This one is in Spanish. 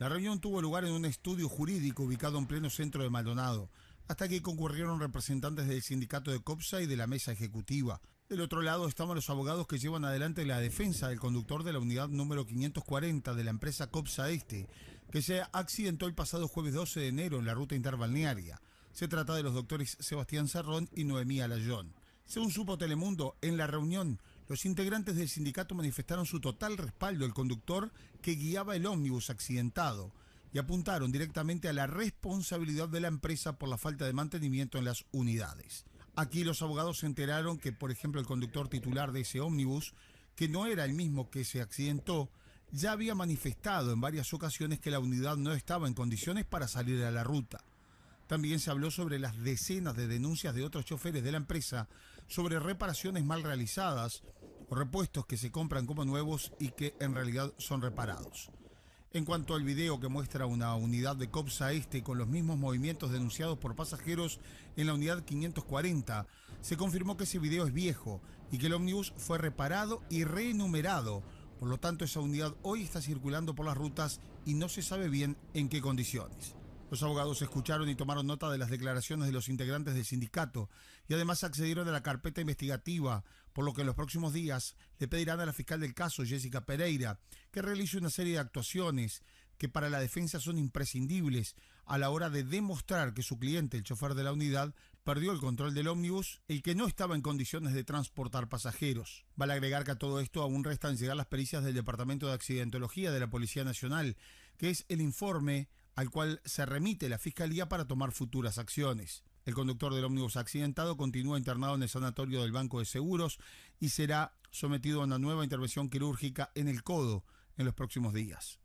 La reunión tuvo lugar en un estudio jurídico ubicado en pleno centro de Maldonado, hasta que concurrieron representantes del sindicato de COPSA y de la mesa ejecutiva. Del otro lado estaban los abogados que llevan adelante la defensa del conductor de la unidad número 540 de la empresa COPSA Este, que se accidentó el pasado jueves 12 de enero en la ruta interbalnearia. Se trata de los doctores Sebastián Serrón y Noemí Alayón. Según supo Telemundo, en la reunión los integrantes del sindicato manifestaron su total respaldo al conductor que guiaba el ómnibus accidentado y apuntaron directamente a la responsabilidad de la empresa por la falta de mantenimiento en las unidades. Aquí los abogados se enteraron que, por ejemplo, el conductor titular de ese ómnibus, que no era el mismo que se accidentó, ya había manifestado en varias ocasiones que la unidad no estaba en condiciones para salir a la ruta. También se habló sobre las decenas de denuncias de otros choferes de la empresa sobre reparaciones mal realizadas o repuestos que se compran como nuevos y que en realidad son reparados. En cuanto al video que muestra una unidad de COPSA Este con los mismos movimientos denunciados por pasajeros en la unidad 540, se confirmó que ese video es viejo y que el ómnibus fue reparado y reenumerado. Por lo tanto, esa unidad hoy está circulando por las rutas y no se sabe bien en qué condiciones. Los abogados escucharon y tomaron nota de las declaraciones de los integrantes del sindicato y además accedieron a la carpeta investigativa por lo que en los próximos días le pedirán a la fiscal del caso, Jessica Pereira, que realice una serie de actuaciones que para la defensa son imprescindibles a la hora de demostrar que su cliente, el chofer de la unidad, perdió el control del ómnibus, el que no estaba en condiciones de transportar pasajeros. Vale agregar que a todo esto aún restan llegar las pericias del Departamento de Accidentología de la Policía Nacional, que es el informe al cual se remite la Fiscalía para tomar futuras acciones. El conductor del ómnibus accidentado continúa internado en el sanatorio del Banco de Seguros y será sometido a una nueva intervención quirúrgica en el codo en los próximos días.